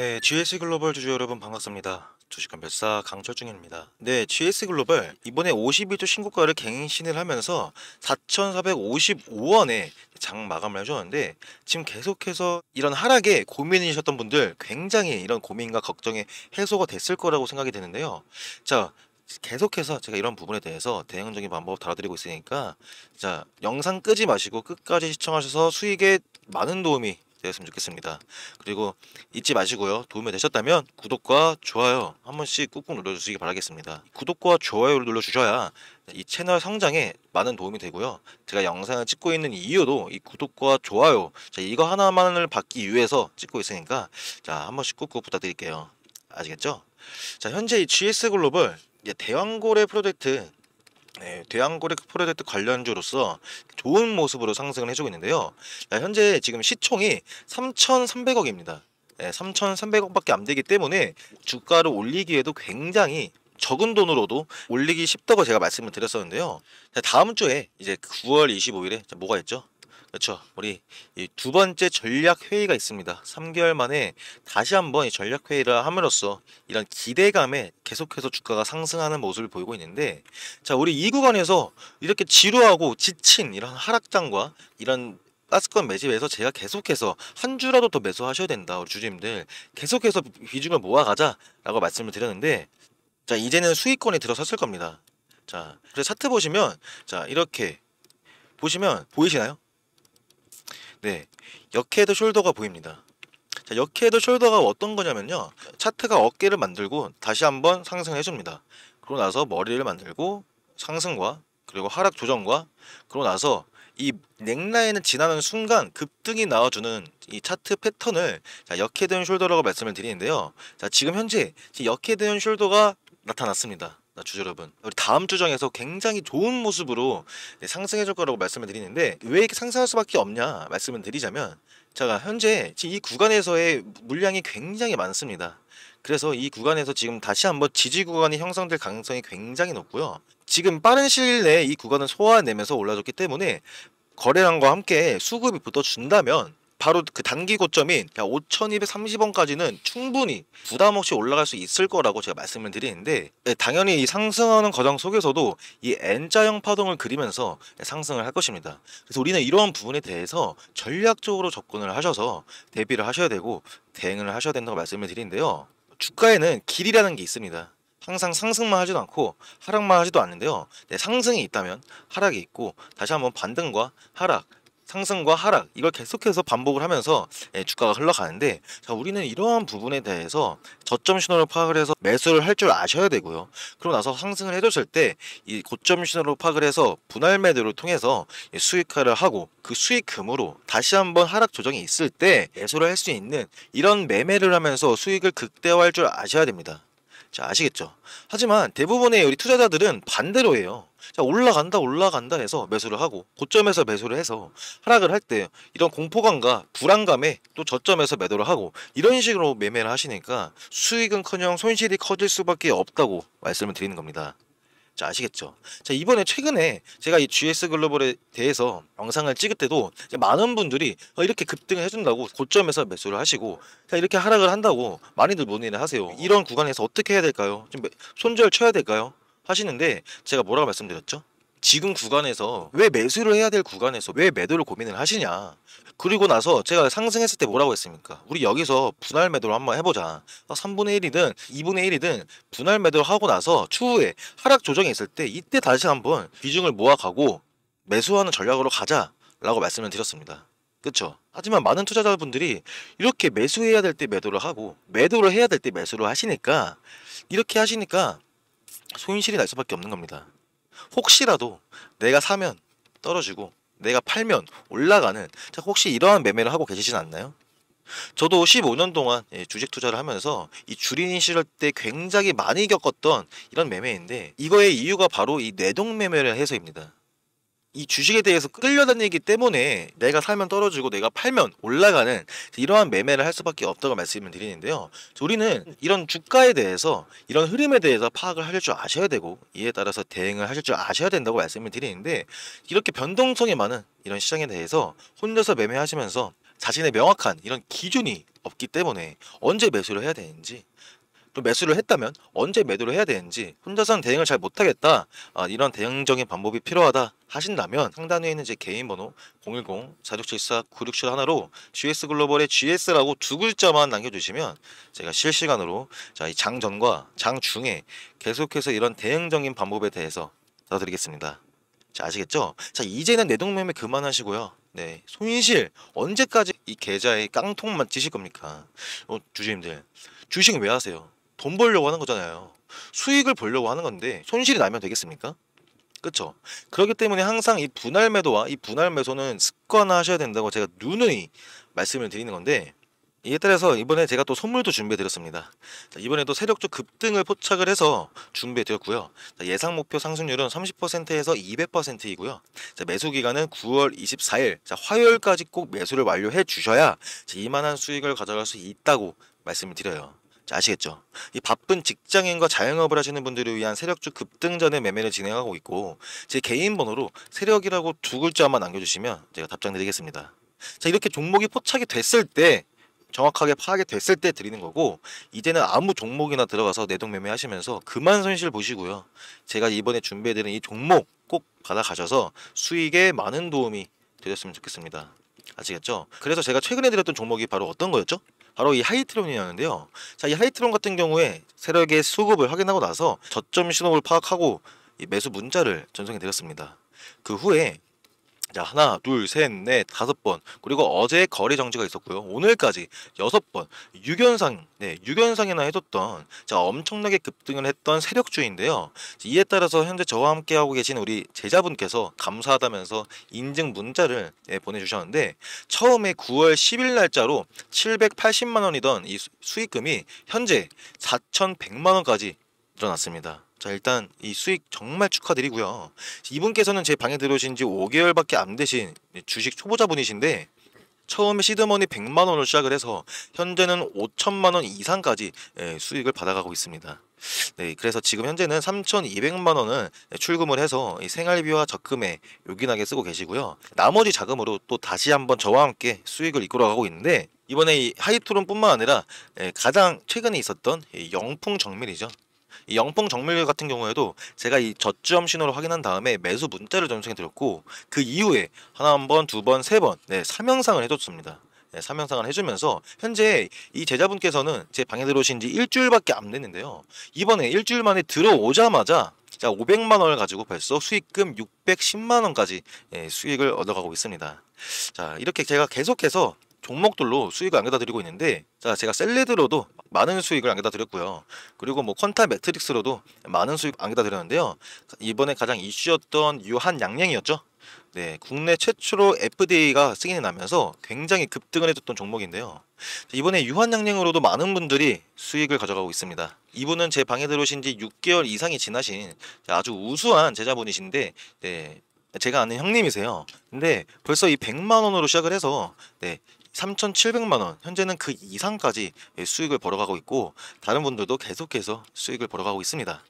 네, GS 글로벌 주주 여러분 반갑습니다. 주식한 별사 강철중입니다. 네, GS 글로벌 이번에 5 2조 신고가를 갱신을 하면서 4,455원에 장 마감을 해주었는데 지금 계속해서 이런 하락에 고민이셨던 분들 굉장히 이런 고민과 걱정에 해소가 됐을 거라고 생각이 되는데요. 자, 계속해서 제가 이런 부분에 대해서 대응적인 방법 달아드리고 있으니까 자 영상 끄지 마시고 끝까지 시청하셔서 수익에 많은 도움이 되었으면 좋겠습니다. 그리고 잊지 마시고요. 도움이 되셨다면 구독과 좋아요 한 번씩 꾹꾹 눌러주시기 바라겠습니다. 구독과 좋아요를 눌러주셔야 이 채널 성장에 많은 도움이 되고요. 제가 영상을 찍고 있는 이유도 이 구독과 좋아요 자, 이거 하나만을 받기 위해서 찍고 있으니까 자한 번씩 꾹꾹 부탁드릴게요. 아시겠죠? 자 현재 이 GS 글로벌 대왕고래 프로젝트 네, 대한고렉 프로젝트 관련주로서 좋은 모습으로 상승을 해주고 있는데요. 현재 지금 시총이 3,300억입니다. 네, 3,300억밖에 안 되기 때문에 주가를 올리기에도 굉장히 적은 돈으로도 올리기 쉽다고 제가 말씀을 드렸었는데요. 다음 주에 이제 9월 25일에 뭐가 있죠? 그렇죠. 우리 두 번째 전략 회의가 있습니다. 3개월 만에 다시 한번 전략 회의를 함으로써 이런 기대감에 계속해서 주가가 상승하는 모습을 보이고 있는데 자, 우리 이 구간에서 이렇게 지루하고 지친 이런 하락장과 이런 가스권 매집에서 제가 계속해서 한 주라도 더 매수하셔야 된다. 우리 주주님들 계속해서 비중을 모아가자라고 말씀을 드렸는데 자, 이제는 수익권이 들어섰을 겁니다. 자, 그래서 차트 보시면 자, 이렇게 보시면 보이시나요? 네, 역헤드 숄더가 보입니다. 자, 역헤드 숄더가 어떤 거냐면요. 차트가 어깨를 만들고 다시 한번 상승해 줍니다. 그러고 나서 머리를 만들고 상승과 그리고 하락 조정과 그러고 나서 이 넥라인을 지나는 순간 급등이 나와주는 이 차트 패턴을 자, 역헤드 숄더라고 말씀을 드리는데요. 자, 지금 현재 역헤드 숄더가 나타났습니다. 주주 여러분 우리 다음 주정에서 굉장히 좋은 모습으로 상승해 줄 거라고 말씀을 드리는데 왜 이렇게 상승할 수밖에 없냐 말씀을 드리자면 제가 현재 지금 이 구간에서의 물량이 굉장히 많습니다 그래서 이 구간에서 지금 다시 한번 지지 구간이 형성될 가능성이 굉장히 높고요 지금 빠른 시일 내에 이 구간을 소화해내면서 올라줬기 때문에 거래량과 함께 수급이 붙어준다면 바로 그 단기 고점인 5,230원까지는 그러니까 충분히 부담 없이 올라갈 수 있을 거라고 제가 말씀을 드리는데 네, 당연히 이 상승하는 과정 속에서도 이 N자형 파동을 그리면서 상승을 할 것입니다. 그래서 우리는 이러한 부분에 대해서 전략적으로 접근을 하셔서 대비를 하셔야 되고 대응을 하셔야 된다고 말씀을 드리는데요. 주가에는 길이라는 게 있습니다. 항상 상승만 하지도 않고 하락만 하지도 않는데요. 네, 상승이 있다면 하락이 있고 다시 한번 반등과 하락 상승과 하락 이걸 계속해서 반복을 하면서 예, 주가가 흘러가는데 자 우리는 이러한 부분에 대해서 저점 신호를 파악을 해서 매수를 할 줄 아셔야 되고요. 그러고 나서 상승을 해줬을 때 이 고점 신호를 파악을 해서 분할 매도를 통해서 수익화를 하고 그 수익금으로 다시 한번 하락 조정이 있을 때 매수를 할 수 있는 이런 매매를 하면서 수익을 극대화할 줄 아셔야 됩니다. 자, 아시겠죠? 하지만 대부분의 우리 투자자들은 반대로 해요. 자, 올라간다, 올라간다 해서 매수를 하고, 고점에서 매수를 해서 하락을 할 때 이런 공포감과 불안감에 또 저점에서 매도를 하고, 이런 식으로 매매를 하시니까 수익은 커녕 손실이 커질 수밖에 없다고 말씀을 드리는 겁니다. 자, 아시겠죠? 자, 이번에 최근에 제가 이 GS 글로벌에 대해서 영상을 찍을 때도 많은 분들이 어, 이렇게 급등을 해준다고 고점에서 매수를 하시고 이렇게 하락을 한다고 많이들 문의를 하세요. 이런 구간에서 어떻게 해야 될까요? 좀 손절 쳐야 될까요? 하시는데 제가 뭐라고 말씀드렸죠? 지금 구간에서 왜 매수를 해야 될 구간에서 왜 매도를 고민을 하시냐 그리고 나서 제가 상승했을 때 뭐라고 했습니까 우리 여기서 분할 매도를 한번 해보자 3분의 어, 1이든 2분의 1이든 분할 매도를 하고 나서 추후에 하락 조정이 있을 때 이때 다시 한번 비중을 모아가고 매수하는 전략으로 가자 라고 말씀을 드렸습니다 그쵸 하지만 많은 투자자분들이 이렇게 매수해야 될 때 매도를 하고 매도를 해야 될 때 매수를 하시니까 이렇게 하시니까 손실이 날 수밖에 없는 겁니다 혹시라도 내가 사면 떨어지고 내가 팔면 올라가는 혹시 이러한 매매를 하고 계시진 않나요? 저도 15년 동안 예, 주식 투자를 하면서 이주린 시절 때 굉장히 많이 겪었던 이런 매매인데 이거의 이유가 바로 이 뇌동 매매를 해서입니다. 이 주식에 대해서 끌려다니기 때문에 내가 살면 떨어지고 내가 팔면 올라가는 이러한 매매를 할 수밖에 없다고 말씀을 드리는데요. 우리는 이런 주가에 대해서 이런 흐름에 대해서 파악을 하실 줄 아셔야 되고 이에 따라서 대응을 하실 줄 아셔야 된다고 말씀을 드리는데 이렇게 변동성이 많은 이런 시장에 대해서 혼자서 매매하시면서 자신의 명확한 이런 기준이 없기 때문에 언제 매수를 해야 되는지 또 매수를 했다면 언제 매도를 해야 되는지 혼자서는 대응을 잘 못하겠다 아, 이런 대응적인 방법이 필요하다 하신다면 상단에 있는 제 개인 번호 010 4674 967 1로 GS 글로벌의 GS라고 두 글자만 남겨주시면 제가 실시간으로 자이 장전과 장중에 계속해서 이런 대응적인 방법에 대해서 알려드리겠습니다. 자 아시겠죠? 자 이제는 내동매매 그만하시고요. 네 손실 언제까지 이 계좌에 깡통만 찌실 겁니까? 어, 주주님들 주식 왜 하세요? 돈 벌려고 하는 거잖아요. 수익을 벌려고 하는 건데 손실이 나면 되겠습니까? 그쵸 그렇기 때문에 항상 이 분할 매도와 이 분할 매소는 습관화하셔야 된다고 제가 누누이 말씀을 드리는 건데 이에 따라서 이번에 제가 또 선물도 준비해 드렸습니다. 이번에도 세력적 급등을 포착을 해서 준비해 드렸고요. 예상 목표 상승률은 30%에서 200%이고요. 매수 기간은 9월 24일 화요일까지 꼭 매수를 완료해 주셔야 이만한 수익을 가져갈 수 있다고 말씀을 드려요. 아시겠죠? 이 바쁜 직장인과 자영업을 하시는 분들을 위한 세력주 급등전의 매매를 진행하고 있고 제 개인 번호로 세력이라고 두 글자만 남겨주시면 제가 답장 드리겠습니다. 자 이렇게 종목이 포착이 됐을 때 정확하게 파악이 됐을 때 드리는 거고 이제는 아무 종목이나 들어가서 내동매매 하시면서 그만 손실 보시고요. 제가 이번에 준비해드린 이 종목 꼭 받아가셔서 수익에 많은 도움이 되셨으면 좋겠습니다. 아시겠죠? 그래서 제가 최근에 드렸던 종목이 바로 어떤 거였죠? 바로 이 하이트론이었는데요. 자, 이 하이트론 같은 경우에 세력의 수급을 확인하고 나서 저점 신호를 파악하고 매수 문자를 전송해 드렸습니다. 그 후에 자, 하나, 둘, 셋, 넷, 다섯 번. 그리고 어제 거래 정지가 있었고요. 오늘까지 여섯 번. 유견상, 네, 유견상이나 해줬던, 자, 엄청나게 급등을 했던 세력주인데요. 이에 따라서 현재 저와 함께 하고 계신 우리 제자분께서 감사하다면서 인증 문자를 네, 보내주셨는데, 처음에 9월 10일 날짜로 780만원이던 이 수익금이 현재 4,100만원까지 늘어났습니다. 자 일단 이 수익 정말 축하드리고요. 이분께서는 제 방에 들어오신 지 5개월밖에 안 되신 주식 초보자분이신데 처음에 시드머니 100만 원을 시작을 해서 현재는 5천만 원 이상까지 예, 수익을 받아가고 있습니다. 네, 그래서 지금 현재는 3,200만 원을 출금을 해서 생활비와 적금에 요긴하게 쓰고 계시고요. 나머지 자금으로 또 다시 한번 저와 함께 수익을 이끌어가고 있는데 이번에 하이토론뿐만 아니라 예, 가장 최근에 있었던 영풍 정밀이죠. 영풍 정밀 같은 경우에도 제가 이 저점 신호를 확인한 다음에 매수 문자를 전송해 드렸고 그 이후에 하나 한 번, 두 번, 세 번, 네, 3영상을 해줬습니다. 네, 3영상을 해주면서 현재 이 제자분께서는 제 방에 들어오신 지 일주일밖에 안 됐는데요. 이번에 일주일 만에 들어오자마자 자 500만 원을 가지고 벌써 수익금 610만 원까지 예, 수익을 얻어가고 있습니다. 자 이렇게 제가 계속해서 종목들로 수익을 안겨다 드리고 있는데 자 제가 셀레드로도 많은 수익을 안겨다 드렸고요 그리고 뭐 컨타 매트릭스로도 많은 수익 안겨다 드렸는데요 이번에 가장 이슈였던 유한 양양이었죠 네, 국내 최초로 FDA가 승인이 나면서 굉장히 급등을 해줬던 종목인데요. 이번에 유한양양으로도 많은 분들이 수익을 가져가고 있습니다. 이분은 제 방에 들어오신 지 6개월 이상이 지나신 아주 우수한 제자분이신데 네, 제가 아는 형님이세요. 근데 벌써 이 100만 원으로 시작을 해서 네, 3,700만 원 현재는 그 이상까지 예, 수익을 벌어가고 있고 다른 분들도 계속해서 수익을 벌어가고 있습니다.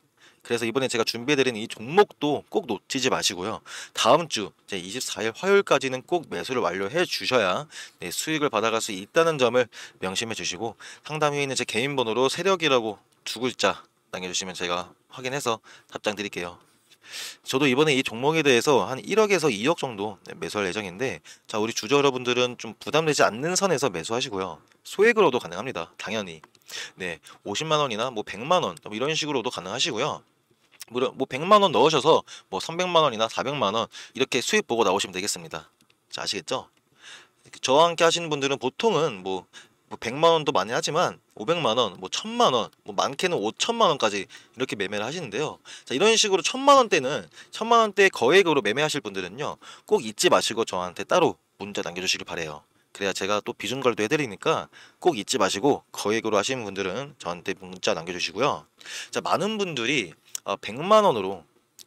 그래서 이번에 제가 준비해드린 이 종목도 꼭 놓치지 마시고요. 다음 주제 24일 화요일까지는 꼭 매수를 완료해 주셔야 네, 수익을 받아갈 수 있다는 점을 명심해 주시고 상담 후에 있는 제 개인 번호로 세력이라고 두 글자 남겨주시면 제가 확인해서 답장 드릴게요. 저도 이번에 이 종목에 대해서 한 1억에서 2억 정도 매수할 예정인데 자 우리 주주 여러분들은 좀 부담되지 않는 선에서 매수하시고요. 소액으로도 가능합니다. 당연히. 네, 50만 원이나 뭐 100만 원뭐 이런 식으로도 가능하시고요. 무려 뭐 100만 원 넣으셔서 뭐 300만 원이나 400만 원 이렇게 수입 보고 나오시면 되겠습니다. 자, 아시겠죠? 저와 함께 하시는 분들은 보통은 뭐뭐 100만 원도 많이 하지만 500만 원, 뭐 1000만 원, 뭐 많게는 5천만 원까지 이렇게 매매를 하시는데요. 자, 이런 식으로 1000만 원대는 1000만 원대 거액으로 매매하실 분들은요. 꼭 잊지 마시고 저한테 따로 문자 남겨 주시길 바래요. 그래야 제가 또 비중걸도 해드리니까 꼭 잊지 마시고 거액으로 하시는 분들은 저한테 문자 남겨주시고요. 자 많은 분들이 100만 어, 원으로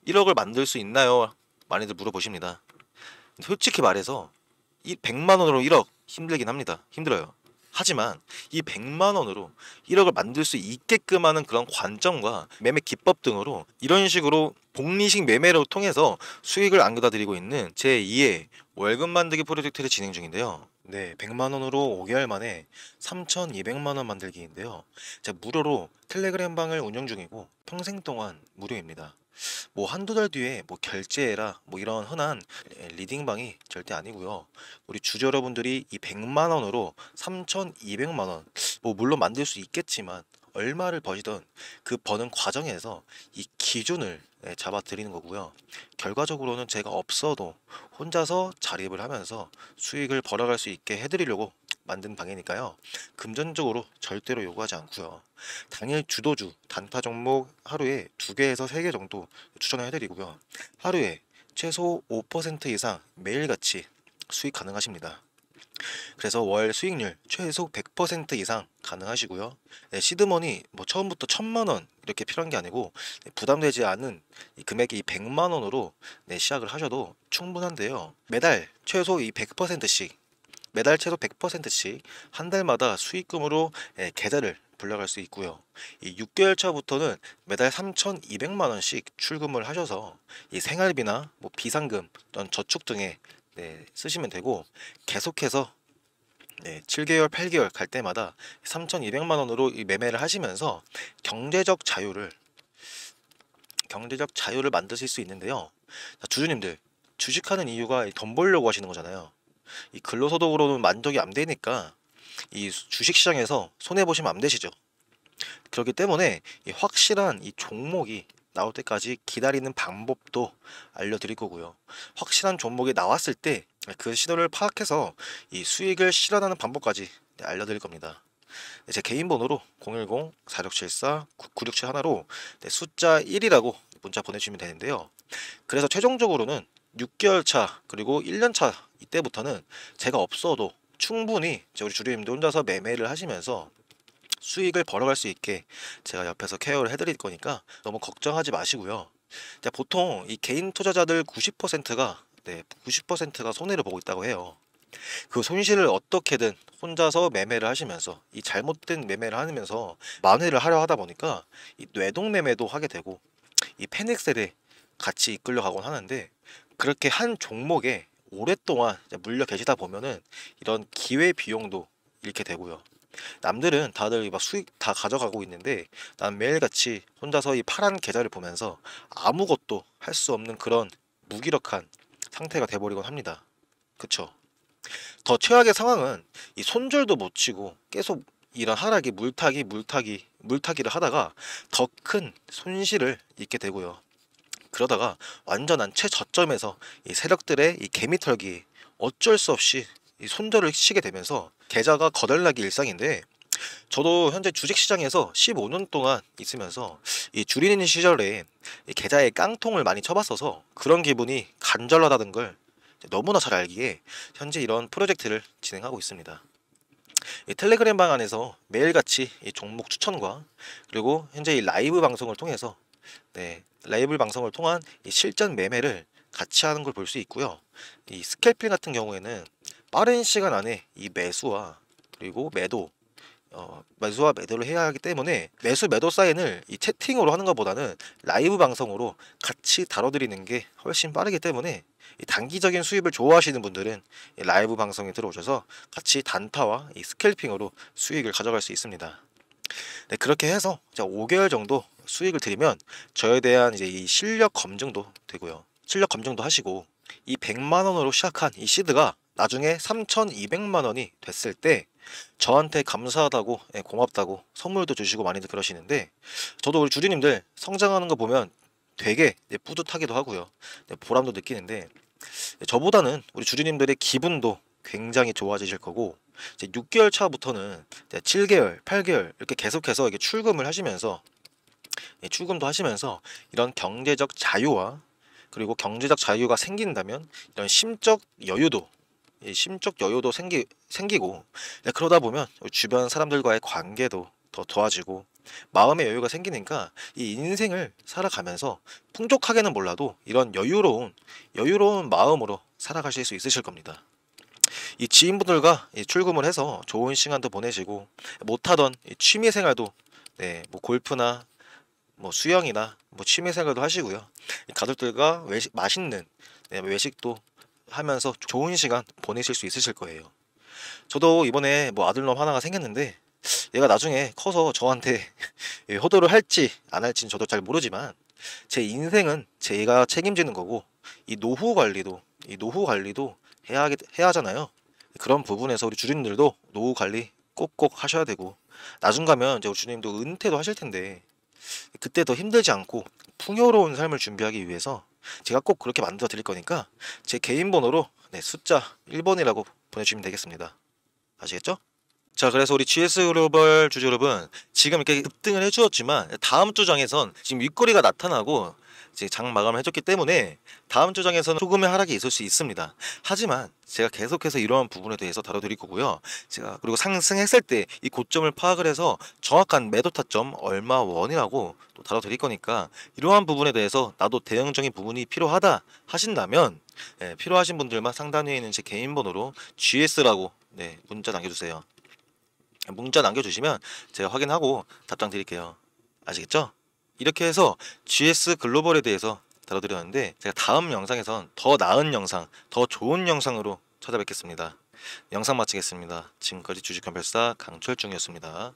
1억을 만들 수 있나요? 많이들 물어보십니다. 솔직히 말해서 100만 원으로 1억 힘들긴 합니다. 힘들어요. 하지만 이 100만 원으로 1억을 만들 수 있게끔 하는 그런 관점과 매매 기법 등으로 이런 식으로 복리식 매매를 통해서 수익을 안겨다드리고 있는 제2의 월급 만들기 프로젝트를 진행 중인데요. 네, 100만원으로 5개월 만에 3,200만원 만들기인데요. 제가 무료로 텔레그램 방을 운영 중이고 평생 동안 무료입니다. 뭐 한두 달 뒤에 뭐 결제해라 뭐 이런 흔한 리딩방이 절대 아니고요. 우리 주주 여러분들이 이 100만 원으로 3,200만 원 뭐 물론 만들 수 있겠지만 얼마를 버시던 그 버는 과정에서 이 기준을 예, 잡아 드리는 거고요. 결과적으로는 제가 없어도 혼자서 자립을 하면서 수익을 벌어갈 수 있게 해드리려고 만든 방이니까요 금전적으로 절대로 요구하지 않고요. 당일 주도주 단타 종목 하루에 두개에서세 개 정도 추천을 해드리고요. 하루에 최소 5% 이상 매일같이 수익 가능하십니다. 그래서 월 수익률 최소 100% 이상 가능하시고요. 네, 시드머니 뭐 처음부터 천만 원 이렇게 필요한 게 아니고 네, 부담되지 않은 이 금액이 100만 원으로 네, 시작을 하셔도 충분한데요. 매달 최소 이 100%씩 매달 최소 100%씩 한 달마다 수익금으로 예, 계좌를 불려갈 수 있고요. 이 6개월 차부터는 매달 3,200만 원씩 출금을 하셔서 이 생활비나 뭐 비상금 또는 저축 등에 네, 쓰시면 되고 계속해서 네, 7개월, 8개월 갈 때마다 3,200만 원으로 이 매매를 하시면서 경제적 자유를 경제적 자유를 만드실 수 있는데요. 자, 주주님들 주식하는 이유가 돈 벌려고 하시는 거잖아요. 이 근로소득으로는 만족이 안 되니까 이 주식시장에서 손해 보시면 안 되시죠. 그렇기 때문에 이 확실한 이 종목이 나올 때까지 기다리는 방법도 알려드릴 거고요. 확실한 종목이 나왔을 때 그 시도를 파악해서 이 수익을 실현하는 방법까지 네, 알려드릴 겁니다. 네, 제 개인 번호로 010-4674-9967하나로 숫자 1이라고 문자 보내주시면 되는데요. 그래서 최종적으로는 6개월 차 그리고 1년 차 이때부터는 제가 없어도 충분히 우리 주류님도 혼자서 매매를 하시면서 수익을 벌어갈 수 있게 제가 옆에서 케어를 해드릴 거니까 너무 걱정하지 마시고요. 보통 이 개인 투자자들 90%가 네, 90%가 손해를 보고 있다고 해요. 그 손실을 어떻게든 혼자서 매매를 하시면서 이 잘못된 매매를 하면서 만회를 하려 하다 보니까 이 뇌동 매매도 하게 되고 이 패닉셀에 같이 이끌려가곤 하는데 그렇게 한 종목에 오랫동안 물려 계시다 보면은 이런 기회 비용도 잃게 되고요. 남들은 다들 막 수익 다 가져가고 있는데 난 매일같이 혼자서 이 파란 계좌를 보면서 아무것도 할 수 없는 그런 무기력한 상태가 돼버리곤 합니다. 그쵸? 더 최악의 상황은 이 손절도 못 치고 계속 이런 하락이 물타기 물타기 물타기를 하다가 더 큰 손실을 입게 되고요. 그러다가 완전한 최저점에서 이 세력들의 이 개미털기 어쩔 수 없이 이 손절을 치게 되면서 계좌가 거덜나기 일상인데 저도 현재 주식시장에서 15년 동안 있으면서 이 줄이는 시절에 이 계좌에 깡통을 많이 쳐봤어서 그런 기분이 간절하다는 걸 너무나 잘 알기에 현재 이런 프로젝트를 진행하고 있습니다. 텔레그램 방 안에서 매일같이 종목 추천과 그리고 현재 이 라이브 방송을 통해서 네, 라이블 방송을 통한 실전 매매를 같이 하는 걸 볼 수 있고요. 이 스캘핑 같은 경우에는 빠른 시간 안에 이 매수와 그리고 매도 어, 매수와 매도를 해야 하기 때문에 매수 매도 사인을 이 채팅으로 하는 것보다는 라이브 방송으로 같이 다뤄드리는 게 훨씬 빠르기 때문에 이 단기적인 수입을 좋아하시는 분들은 라이브 방송에 들어오셔서 같이 단타와 이 스캘핑으로 수익을 가져갈 수 있습니다. 네, 그렇게 해서 5개월 정도 수익을 드리면 저에 대한 이제 이 실력 검증도 되고요. 실력 검증도 하시고 이 100만 원으로 시작한 이 시드가 나중에 3,200만 원이 됐을 때 저한테 감사하다고 예, 고맙다고 선물도 주시고 많이들 그러시는데 저도 우리 주주님들 성장하는 거 보면 되게 뿌듯하기도 하고요. 네, 보람도 느끼는데 네, 저보다는 우리 주주님들의 기분도 굉장히 좋아지실 거고 6개월 차부터는 7개월, 8개월 이렇게 계속해서 이렇게 출금을 하시면서 예, 출금도 하시면서 이런 경제적 자유와 그리고 경제적 자유가 생긴다면 이런 심적 여유도 예, 심적 여유도 생기, 생기고 예, 그러다 보면 주변 사람들과의 관계도 더 좋아지고 마음의 여유가 생기니까 이 인생을 살아가면서 풍족하게는 몰라도 이런 여유로운 여유로운 마음으로 살아가실 수 있으실 겁니다. 이 지인분들과 출금을 해서 좋은 시간도 보내시고 못하던 취미 생활도 네, 뭐 골프나 뭐 수영이나 뭐 취미생활도 하시고요. 가족들과 외식, 맛있는 네, 외식도 하면서 좋은 시간 보내실 수 있으실 거예요. 저도 이번에 뭐 아들놈 하나가 생겼는데 얘가 나중에 커서 저한테 효도를 할지 안 할지는 저도 잘 모르지만 제 인생은 제가 책임지는 거고 이 노후 관리도 이 노후 관리도 해야 해야 하잖아요. 그런 부분에서 우리 주님들도 노후 관리 꼭꼭 하셔야 되고 나중 가면 이제 우리 주님도 은퇴도 하실 텐데 그때 더 힘들지 않고 풍요로운 삶을 준비하기 위해서 제가 꼭 그렇게 만들어 드릴 거니까 제 개인 번호로 네, 숫자 1번이라고 보내주시면 되겠습니다. 아시겠죠? 자, 그래서 우리 GS 글로벌 주주 여러분 지금 이렇게 급등을 해주었지만 다음 주장에선 지금 윗거리가 나타나고 이제 장 마감을 해줬기 때문에 다음 주장에서는 조금의 하락이 있을 수 있습니다. 하지만 제가 계속해서 이러한 부분에 대해서 다뤄드릴 거고요. 제가 그리고 상승했을 때 이 고점을 파악을 해서 정확한 매도 타점 얼마 원이라고 또 다뤄드릴 거니까 이러한 부분에 대해서 나도 대응적인 부분이 필요하다 하신다면 예, 필요하신 분들만 상단에 있는 제 개인 번호로 GS라고 네, 문자 남겨주세요. 문자 남겨주시면 제가 확인하고 답장 드릴게요. 아시겠죠? 이렇게 해서 GS 글로벌에 대해서 다뤄드렸는데 제가 다음 영상에선 더 나은 영상, 더 좋은 영상으로 찾아뵙겠습니다. 영상 마치겠습니다. 지금까지 주식감별사 강철중이었습니다.